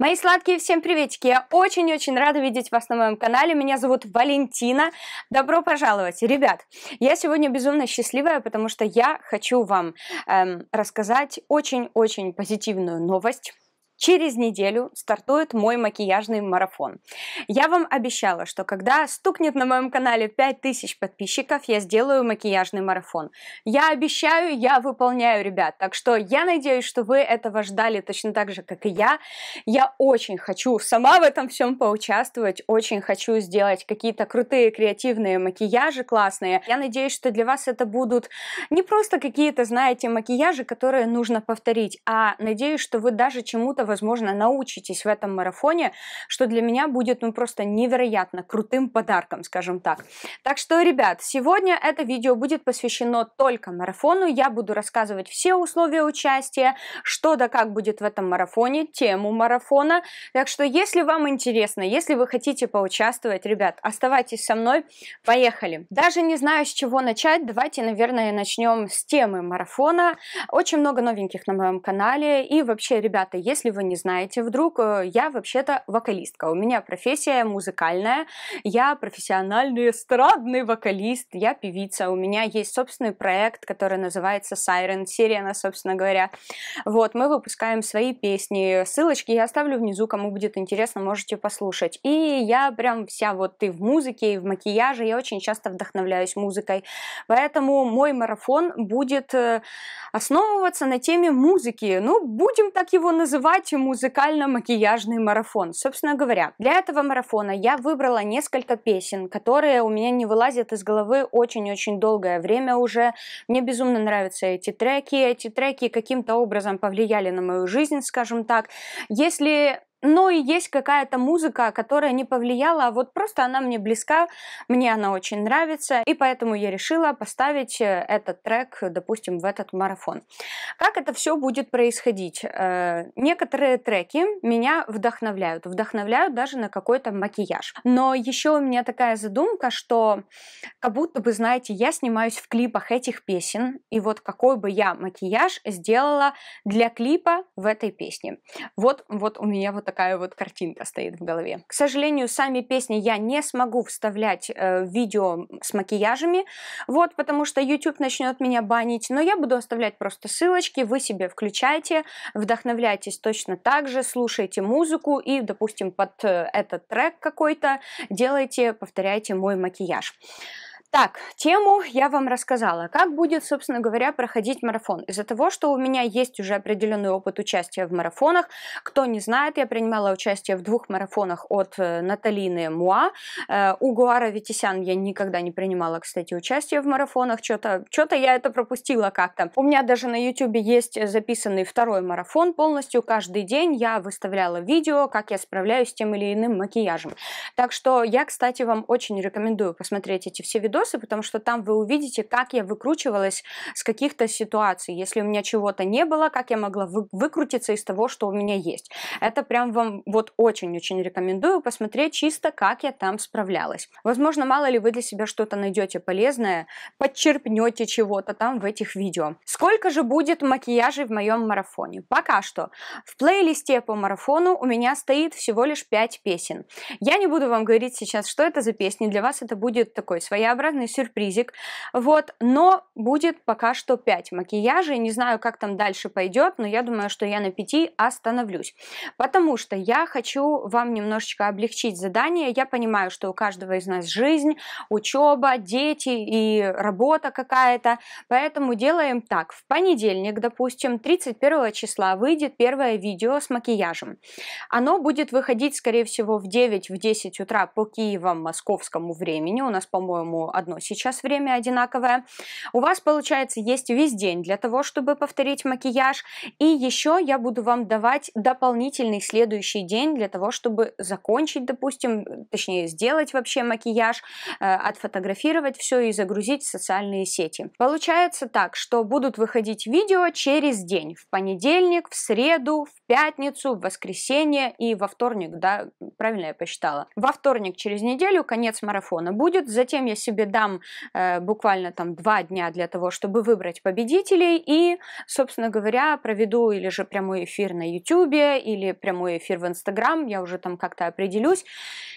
Мои сладкие, всем приветики! Я очень-очень рада видеть вас на моем канале. Меня зовут Валентина. Добро пожаловать! Ребят, я сегодня безумно счастливая, потому что я хочу вам эм, рассказать очень-очень позитивную новость Через неделю стартует мой макияжный марафон. Я вам обещала, что когда стукнет на моем канале 5000 подписчиков, я сделаю макияжный марафон. Я обещаю, я выполняю, ребят. Так что я надеюсь, что вы этого ждали точно так же, как и я. Я очень хочу сама в этом всем поучаствовать, очень хочу сделать какие-то крутые креативные макияжи классные. Я надеюсь, что для вас это будут не просто какие-то, знаете, макияжи, которые нужно повторить, а надеюсь, что вы даже чему-то чему-то, возможно, научитесь в этом марафоне, что для меня будет ну просто невероятно крутым подарком, скажем так. Так что, ребят, сегодня это видео будет посвящено только марафону. Я буду рассказывать все условия участия, что да как будет в этом марафоне, тему марафона. Так что, если вам интересно, если вы хотите поучаствовать, ребят, оставайтесь со мной. Поехали. Даже не знаю, с чего начать. Давайте, наверное, начнем с темы марафона. Очень много новеньких на моем канале. И вообще, ребята, если вы не знаете вдруг, э, я вообще-то вокалистка. У меня профессия музыкальная, я профессиональный эстрадный вокалист, я певица, у меня есть собственный проект, который называется Siren, Сирена, собственно говоря. Вот, мы выпускаем свои песни, ссылочки я оставлю внизу, кому будет интересно, можете послушать. И я прям вся вот и в музыке, и в макияже, я очень часто вдохновляюсь музыкой. Поэтому мой марафон будет э, основываться на теме музыки. Ну, будем так его называть, формате музыкально-макияжный марафон. Собственно говоря, для этого марафона я выбрала несколько песен, которые у меня не вылазят из головы очень-очень долгое время уже. Мне безумно нравятся эти треки. Эти треки каким-то образом повлияли на мою жизнь, скажем так. Если но ну, и есть какая-то музыка, которая не повлияла, а вот просто она мне близка, мне она очень нравится, и поэтому я решила поставить э, этот трек, допустим, в этот марафон. Как это все будет происходить? Э, некоторые треки меня вдохновляют, вдохновляют даже на какой-то макияж. Но еще у меня такая задумка, что как будто бы, знаете, я снимаюсь в клипах этих песен, и вот какой бы я макияж сделала для клипа в этой песне. Вот, вот у меня вот такая такая вот картинка стоит в голове. К сожалению, сами песни я не смогу вставлять э, видео с макияжами, вот, потому что YouTube начнет меня банить, но я буду оставлять просто ссылочки, вы себе включайте, вдохновляйтесь точно так же, слушайте музыку и, допустим, под э, этот трек какой-то делайте, повторяйте мой макияж. Так, тему я вам рассказала. Как будет, собственно говоря, проходить марафон? Из-за того, что у меня есть уже определенный опыт участия в марафонах, кто не знает, я принимала участие в двух марафонах от э, Наталины Муа. Э, у Гуара Витисян я никогда не принимала, кстати, участие в марафонах. Что-то что я это пропустила как-то. У меня даже на YouTube есть э, записанный второй марафон полностью. Каждый день я выставляла видео, как я справляюсь с тем или иным макияжем. Так что я, кстати, вам очень рекомендую посмотреть эти все видосы, видосы, потому что там вы увидите, как я выкручивалась с каких-то ситуаций. Если у меня чего-то не было, как я могла вы выкрутиться из того, что у меня есть. Это прям вам вот очень-очень рекомендую посмотреть чисто, как я там справлялась. Возможно, мало ли вы для себя что-то найдете полезное, подчерпнете чего-то там в этих видео. Сколько же будет макияжей в моем марафоне? Пока что. В плейлисте по марафону у меня стоит всего лишь 5 песен. Я не буду вам говорить сейчас, что это за песни. Для вас это будет такой своеобразный приятный сюрпризик. Вот, но будет пока что 5 макияжей. Не знаю, как там дальше пойдет, но я думаю, что я на 5 остановлюсь. Потому что я хочу вам немножечко облегчить задание. Я понимаю, что у каждого из нас жизнь, учеба, дети и работа какая-то. Поэтому делаем так. В понедельник, допустим, 31 числа выйдет первое видео с макияжем. Оно будет выходить, скорее всего, в 9-10 в утра по Киевам московскому времени. У нас, по-моему, одно сейчас время одинаковое. У вас, получается, есть весь день для того, чтобы повторить макияж. И еще я буду вам давать дополнительный следующий день для того, чтобы закончить, допустим, точнее, сделать вообще макияж, э, отфотографировать все и загрузить в социальные сети. Получается так, что будут выходить видео через день. В понедельник, в среду, в пятницу, в воскресенье и во вторник, да, правильно я посчитала. Во вторник через неделю конец марафона будет, затем я себе тебе дам э, буквально там два дня для того, чтобы выбрать победителей, и, собственно говоря, проведу или же прямой эфир на YouTube, или прямой эфир в Instagram, я уже там как-то определюсь,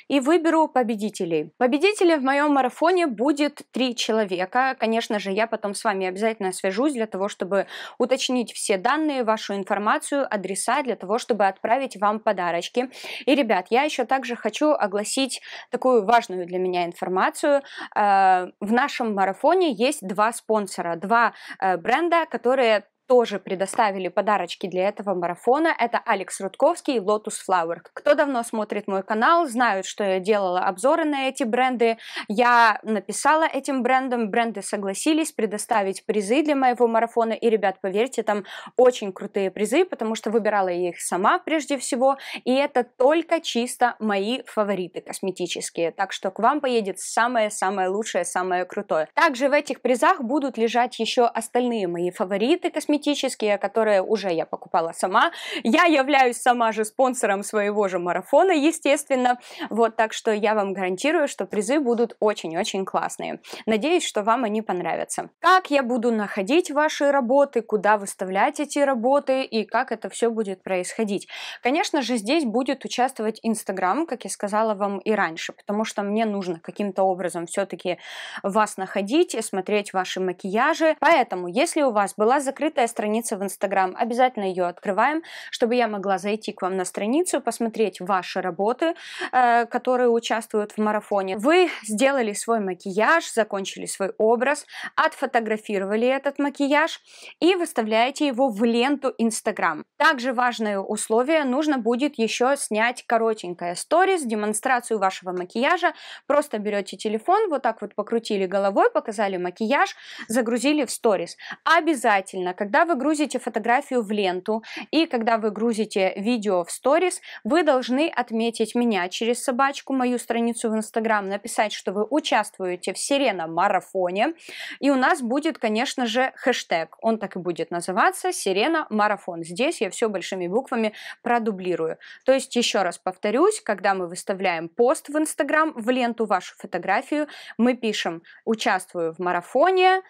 и выберу победителей. Победителей в моем марафоне будет три человека. Конечно же, я потом с вами обязательно свяжусь для того, чтобы уточнить все данные, вашу информацию, адреса, для того, чтобы отправить вам подарочки. И, ребят, я еще также хочу огласить такую важную для меня информацию. Э, Э, в нашем марафоне есть два спонсора, два э, бренда, которые тоже предоставили подарочки для этого марафона. Это Алекс Рудковский и Lotus Flower. Кто давно смотрит мой канал, знают, что я делала обзоры на эти бренды. Я написала этим брендам, бренды согласились предоставить призы для моего марафона. И, ребят, поверьте, там очень крутые призы, потому что выбирала я их сама прежде всего. И это только чисто мои фавориты косметические. Так что к вам поедет самое-самое лучшее, самое крутое. Также в этих призах будут лежать еще остальные мои фавориты косметические косметические, которые уже я покупала сама. Я являюсь сама же спонсором своего же марафона, естественно. Вот, так что я вам гарантирую, что призы будут очень-очень классные. Надеюсь, что вам они понравятся. Как я буду находить ваши работы, куда выставлять эти работы и как это все будет происходить? Конечно же, здесь будет участвовать Инстаграм, как я сказала вам и раньше, потому что мне нужно каким-то образом все-таки вас находить, и смотреть ваши макияжи. Поэтому, если у вас была закрытая своя страница в Инстаграм. Обязательно ее открываем, чтобы я могла зайти к вам на страницу, посмотреть ваши работы, э, которые участвуют в марафоне. Вы сделали свой макияж, закончили свой образ, отфотографировали этот макияж и выставляете его в ленту Инстаграм. Также важное условие, нужно будет еще снять коротенькое сторис, демонстрацию вашего макияжа. Просто берете телефон, вот так вот покрутили головой, показали макияж, загрузили в сторис. Обязательно, когда когда вы грузите фотографию в ленту и когда вы грузите видео в сторис, вы должны отметить меня через собачку, мою страницу в Инстаграм, написать, что вы участвуете в сирена-марафоне. И у нас будет, конечно же, хэштег. Он так и будет называться «Сирена-марафон». Здесь я все большими буквами продублирую. То есть, еще раз повторюсь, когда мы выставляем пост в Инстаграм, в ленту вашу фотографию, мы пишем «Участвую в марафоне»,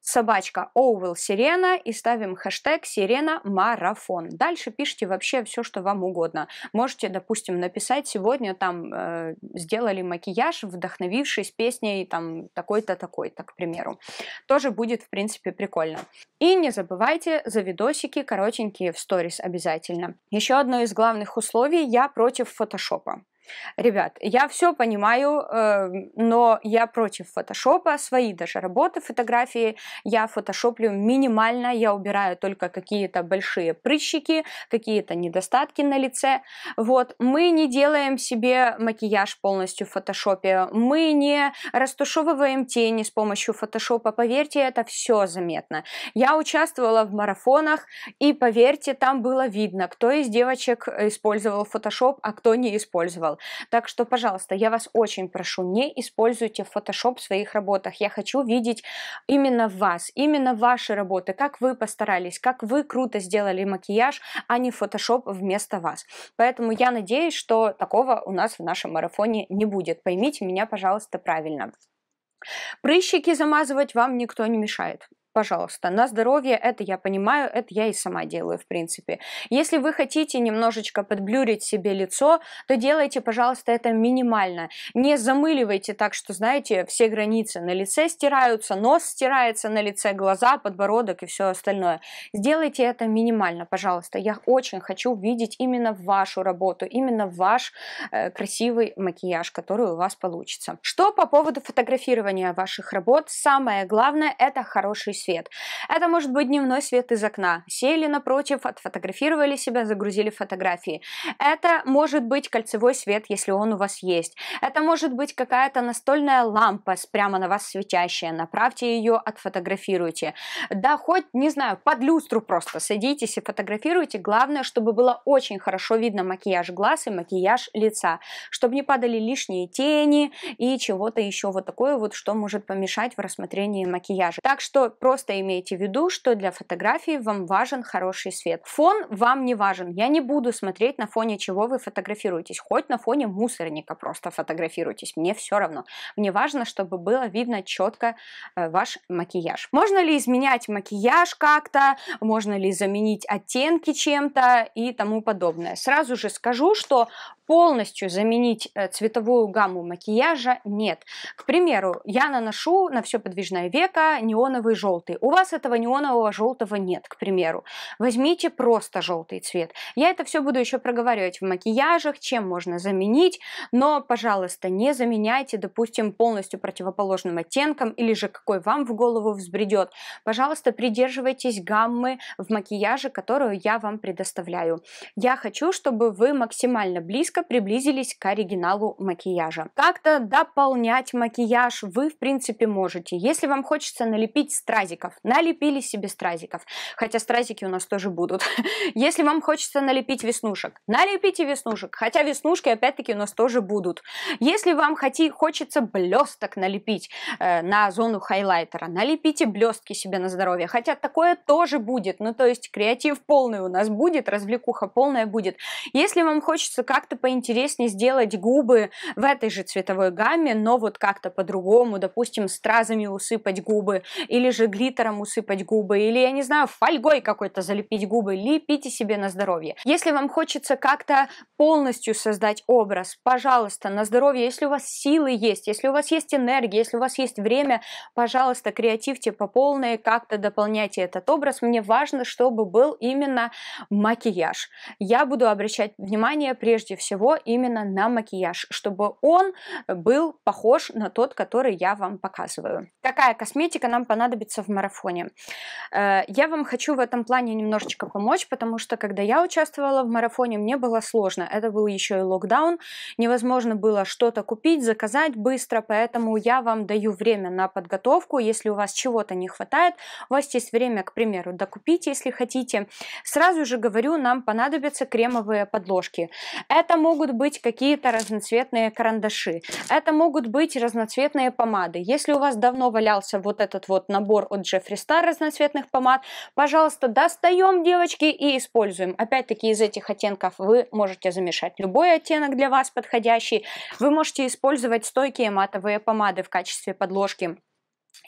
собачка Оуэлл, Сирена и ставим хэштег Сирена Марафон. Дальше пишите вообще все, что вам угодно. Можете, допустим, написать сегодня там э, сделали макияж, вдохновившись песней там такой-то, такой-то, к примеру. Тоже будет, в принципе, прикольно. И не забывайте за видосики коротенькие в сторис обязательно. Еще одно из главных условий я против фотошопа. Ребят, я все понимаю, э, но я против фотошопа, свои даже работы, фотографии я фотошоплю минимально, я убираю только какие-то большие прыщики, какие-то недостатки на лице. Вот, мы не делаем себе макияж полностью в фотошопе, мы не растушевываем тени с помощью фотошопа, поверьте, это все заметно. Я участвовала в марафонах, и поверьте, там было видно, кто из девочек использовал фотошоп, а кто не использовал. Так что, пожалуйста, я вас очень прошу, не используйте Photoshop в своих работах. Я хочу видеть именно вас, именно ваши работы, как вы постарались, как вы круто сделали макияж, а не Photoshop вместо вас. Поэтому я надеюсь, что такого у нас в нашем марафоне не будет. Поймите меня, пожалуйста, правильно. Прыщики замазывать вам никто не мешает пожалуйста, на здоровье, это я понимаю, это я и сама делаю, в принципе. Если вы хотите немножечко подблюрить себе лицо, то делайте, пожалуйста, это минимально. Не замыливайте так, что, знаете, все границы на лице стираются, нос стирается на лице, глаза, подбородок и все остальное. Сделайте это минимально, пожалуйста. Я очень хочу видеть именно вашу работу, именно ваш э, красивый макияж, который у вас получится. Что по поводу фотографирования ваших работ? Самое главное – это хороший свет свет. Это может быть дневной свет из окна. Сели напротив, отфотографировали себя, загрузили фотографии. Это может быть кольцевой свет, если он у вас есть. Это может быть какая-то настольная лампа прямо на вас светящая. Направьте ее, отфотографируйте. Да, хоть, не знаю, под люстру просто садитесь и фотографируйте. Главное, чтобы было очень хорошо видно макияж глаз и макияж лица. Чтобы не падали лишние тени и чего-то еще вот такое вот, что может помешать в рассмотрении макияжа. Так что просто Просто имейте в виду, что для фотографии вам важен хороший свет. Фон вам не важен. Я не буду смотреть, на фоне чего вы фотографируетесь. Хоть на фоне мусорника просто фотографируйтесь. Мне все равно. Мне важно, чтобы было видно четко э, ваш макияж. Можно ли изменять макияж как-то? Можно ли заменить оттенки чем-то и тому подобное? Сразу же скажу, что полностью заменить э, цветовую гамму макияжа нет. К примеру, я наношу на все подвижное веко неоновый желтый желтый. У вас этого неонового желтого нет, к примеру. Возьмите просто желтый цвет. Я это все буду еще проговаривать в макияжах, чем можно заменить, но, пожалуйста, не заменяйте, допустим, полностью противоположным оттенком или же какой вам в голову взбредет. Пожалуйста, придерживайтесь гаммы в макияже, которую я вам предоставляю. Я хочу, чтобы вы максимально близко приблизились к оригиналу макияжа. Как-то дополнять макияж вы, в принципе, можете. Если вам хочется налепить страсть стразиков. Налепили себе стразиков. Хотя стразики у нас тоже будут. Если вам хочется налепить веснушек, налепите веснушек. Хотя веснушки, опять-таки, у нас тоже будут. Если вам хоти, хочется блесток налепить э, на зону хайлайтера, налепите блестки себе на здоровье. Хотя такое тоже будет. Ну, то есть креатив полный у нас будет, развлекуха полная будет. Если вам хочется как-то поинтереснее сделать губы в этой же цветовой гамме, но вот как-то по-другому, допустим, стразами усыпать губы, или же глиттером усыпать губы, или, я не знаю, фольгой какой-то залепить губы, лепите себе на здоровье. Если вам хочется как-то полностью создать образ, пожалуйста, на здоровье, если у вас силы есть, если у вас есть энергия, если у вас есть время, пожалуйста, креативьте по полной, как-то дополняйте этот образ. Мне важно, чтобы был именно макияж. Я буду обращать внимание прежде всего именно на макияж, чтобы он был похож на тот, который я вам показываю. Какая косметика нам понадобится в в марафоне. Э, я вам хочу в этом плане немножечко помочь, потому что когда я участвовала в марафоне, мне было сложно. Это был еще и локдаун, невозможно было что-то купить, заказать быстро, поэтому я вам даю время на подготовку. Если у вас чего-то не хватает, у вас есть время, к примеру, докупить, если хотите. Сразу же говорю, нам понадобятся кремовые подложки. Это могут быть какие-то разноцветные карандаши. Это могут быть разноцветные помады. Если у вас давно валялся вот этот вот набор от от Джеффри Стар разноцветных помад. Пожалуйста, достаем, девочки, и используем. Опять-таки из этих оттенков вы можете замешать любой оттенок для вас подходящий. Вы можете использовать стойкие матовые помады в качестве подложки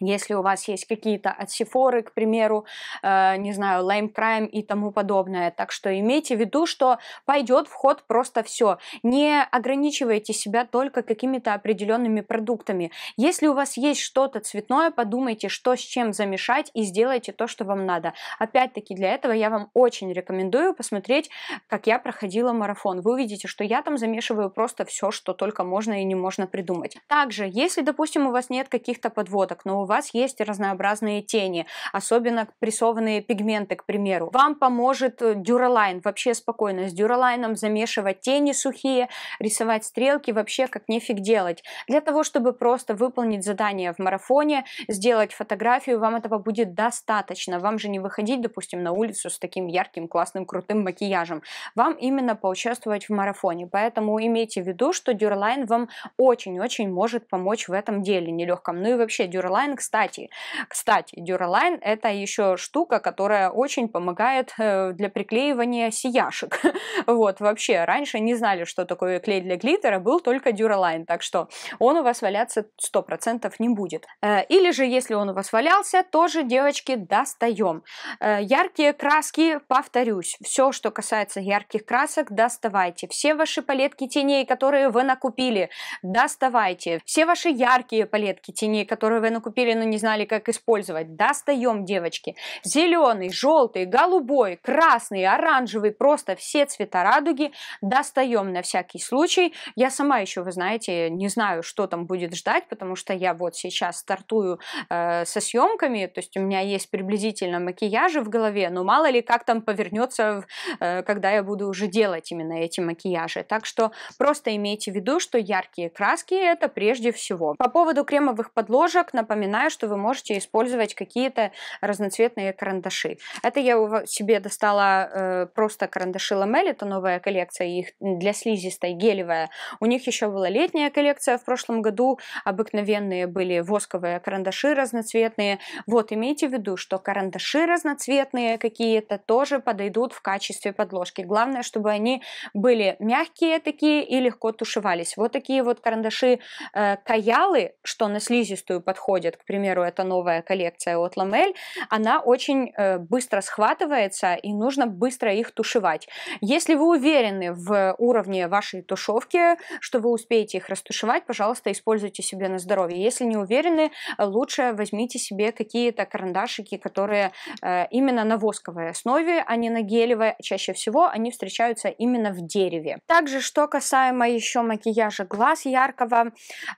если у вас есть какие-то отсефоры, к примеру, э, не знаю, лаймкрайм и тому подобное. Так что имейте в виду, что пойдет в ход просто все. Не ограничивайте себя только какими-то определенными продуктами. Если у вас есть что-то цветное, подумайте, что с чем замешать и сделайте то, что вам надо. Опять-таки для этого я вам очень рекомендую посмотреть, как я проходила марафон. Вы увидите, что я там замешиваю просто все, что только можно и не можно придумать. Также, если, допустим, у вас нет каких-то подводок, но у вас есть разнообразные тени, особенно прессованные пигменты, к примеру. Вам поможет э, дюралайн, вообще спокойно, с дюралайном замешивать тени сухие, рисовать стрелки, вообще как нефиг делать. Для того, чтобы просто выполнить задание в марафоне, сделать фотографию, вам этого будет достаточно. Вам же не выходить, допустим, на улицу с таким ярким, классным, крутым макияжем. Вам именно поучаствовать в марафоне. Поэтому имейте в виду, что дюралайн вам очень-очень может помочь в этом деле нелегком. Ну и вообще дюралайн Дюралайн, кстати. Кстати, Дюралайн это еще штука, которая очень помогает э, для приклеивания сияшек. вот, вообще, раньше не знали, что такое клей для глиттера, был только Дюралайн, так что он у вас валяться 100% не будет. Э, или же, если он у вас валялся, тоже, девочки, достаем. Э, яркие краски, повторюсь, все, что касается ярких красок, доставайте. Все ваши палетки теней, которые вы накупили, доставайте. Все ваши яркие палетки теней, которые вы накупили, купили, но ну, не знали, как использовать. Достаем, девочки. Зеленый, желтый, голубой, красный, оранжевый, просто все цвета радуги достаем на всякий случай. Я сама еще, вы знаете, не знаю, что там будет ждать, потому что я вот сейчас стартую э, со съемками, то есть у меня есть приблизительно макияжи в голове, но мало ли как там повернется, э, когда я буду уже делать именно эти макияжи. Так что просто имейте в виду, что яркие краски это прежде всего. По поводу кремовых подложек, напоминаю, напоминаю, что вы можете использовать какие-то разноцветные карандаши. Это я себе достала э, просто карандаши Ламель, это новая коллекция, их для слизистой гелевая. У них еще была летняя коллекция в прошлом году, обыкновенные были восковые карандаши разноцветные. Вот, имейте в виду, что карандаши разноцветные какие-то тоже подойдут в качестве подложки. Главное, чтобы они были мягкие такие и легко тушевались. Вот такие вот карандаши э, каялы, что на слизистую подходят, выходит, к примеру, эта новая коллекция от Ламель, она очень э, быстро схватывается и нужно быстро их тушевать. Если вы уверены в уровне вашей тушевки, что вы успеете их растушевать, пожалуйста, используйте себе на здоровье. Если не уверены, лучше возьмите себе какие-то карандашики, которые э, именно на восковой основе, а не на гелевой. Чаще всего они встречаются именно в дереве. Также, что касаемо еще макияжа глаз яркого,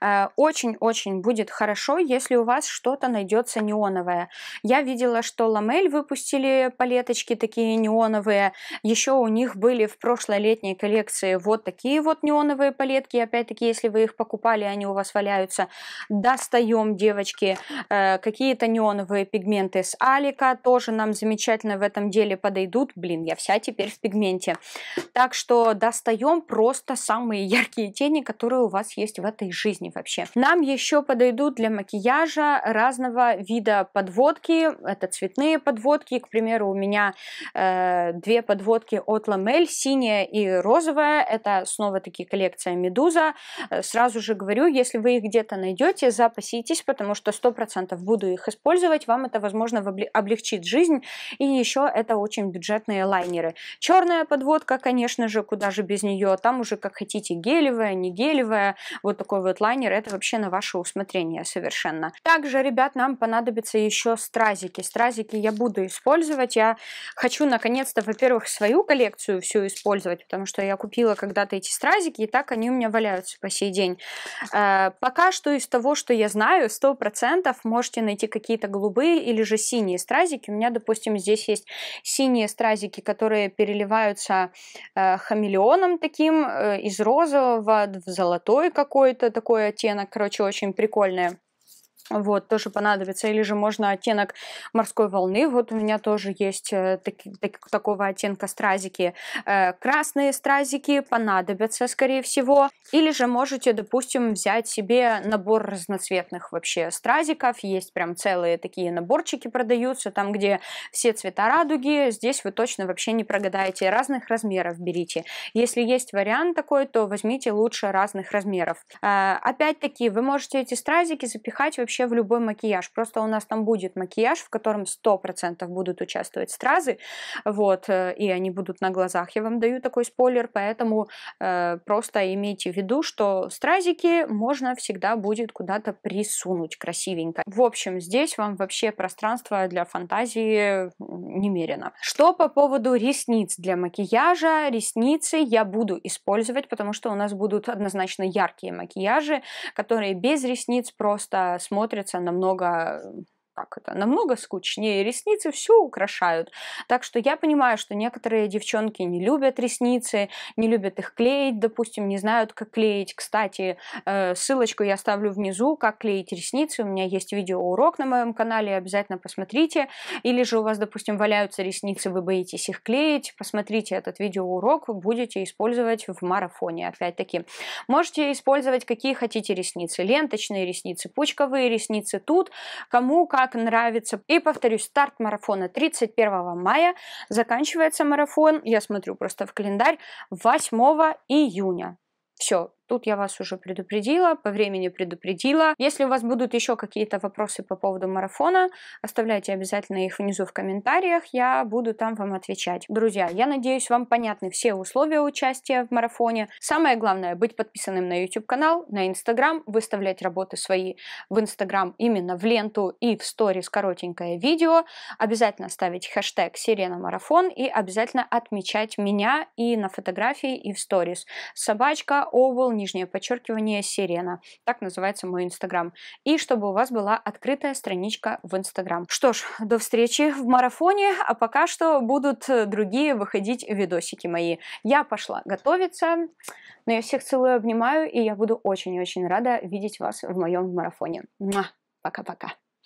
э, очень-очень будет хорошо, если у у вас что-то найдется неоновое. Я видела, что Ламель выпустили палеточки такие неоновые. Еще у них были в прошлой летней коллекции вот такие вот неоновые палетки. Опять-таки, если вы их покупали, они у вас валяются. Достаем, девочки, э, какие-то неоновые пигменты с Алика. Тоже нам замечательно в этом деле подойдут. Блин, я вся теперь в пигменте. Так что достаем просто самые яркие тени, которые у вас есть в этой жизни вообще. Нам еще подойдут для макияжа тоже разного вида подводки. Это цветные подводки. К примеру, у меня э, две подводки от Ламель, синяя и розовая. Это снова-таки коллекция Медуза. Э, сразу же говорю, если вы их где-то найдете, запаситесь, потому что 100% буду их использовать. Вам это, возможно, облегчит жизнь. И еще это очень бюджетные лайнеры. Черная подводка, конечно же, куда же без нее. Там уже как хотите, гелевая, не гелевая. Вот такой вот лайнер. Это вообще на ваше усмотрение совершенно. Также, ребят, нам понадобятся еще стразики. Стразики я буду использовать. Я хочу, наконец-то, во-первых, свою коллекцию всю использовать, потому что я купила когда-то эти стразики, и так они у меня валяются по сей день. Э, пока что из того, что я знаю, 100% можете найти какие-то голубые или же синие стразики. У меня, допустим, здесь есть синие стразики, которые переливаются э, хамелеоном таким, э, из розового в золотой какой-то такой оттенок. Короче, очень прикольное вот, тоже понадобится. Или же можно оттенок морской волны. Вот у меня тоже есть э, так, так, такого оттенка стразики. Э, красные стразики понадобятся, скорее всего. Или же можете, допустим, взять себе набор разноцветных вообще стразиков. Есть прям целые такие наборчики продаются, там, где все цвета радуги. Здесь вы точно вообще не прогадаете. Разных размеров берите. Если есть вариант такой, то возьмите лучше разных размеров. Э, опять-таки, вы можете эти стразики запихать вообще вообще в любой макияж. Просто у нас там будет макияж, в котором 100% будут участвовать стразы, вот, э, и они будут на глазах. Я вам даю такой спойлер, поэтому э, просто имейте в виду, что стразики можно всегда будет куда-то присунуть красивенько. В общем, здесь вам вообще пространство для фантазии немерено. Что по поводу ресниц для макияжа? Ресницы я буду использовать, потому что у нас будут однозначно яркие макияжи, которые без ресниц просто смотрятся смотрится намного как это, намного скучнее. Ресницы все украшают. Так что я понимаю, что некоторые девчонки не любят ресницы, не любят их клеить, допустим, не знают, как клеить. Кстати, э, ссылочку я оставлю внизу, как клеить ресницы. У меня есть видеоурок на моем канале, обязательно посмотрите. Или же у вас, допустим, валяются ресницы, вы боитесь их клеить, посмотрите этот видеоурок, будете использовать в марафоне, опять-таки. Можете использовать какие хотите ресницы, ленточные ресницы, пучковые ресницы, тут кому как так нравится. И повторюсь, старт марафона 31 мая, заканчивается марафон, я смотрю просто в календарь, 8 июня. Все, Тут я вас уже предупредила, по времени предупредила. Если у вас будут еще какие-то вопросы по поводу марафона, оставляйте обязательно их внизу в комментариях, я буду там вам отвечать. Друзья, я надеюсь, вам понятны все условия участия в марафоне. Самое главное, быть подписанным на YouTube канал, на Instagram, выставлять работы свои в Instagram именно в ленту и в сторис коротенькое видео. Обязательно ставить хэштег Сирена Марафон и обязательно отмечать меня и на фотографии, и в сторис. Собачка, Овул нижнее подчеркивание сирена. Так называется мой инстаграм. И чтобы у вас была открытая страничка в инстаграм. Что ж, до встречи в марафоне, а пока что будут другие выходить видосики мои. Я пошла готовиться, но я всех целую, обнимаю, и я буду очень-очень рада видеть вас в моем марафоне. Пока-пока.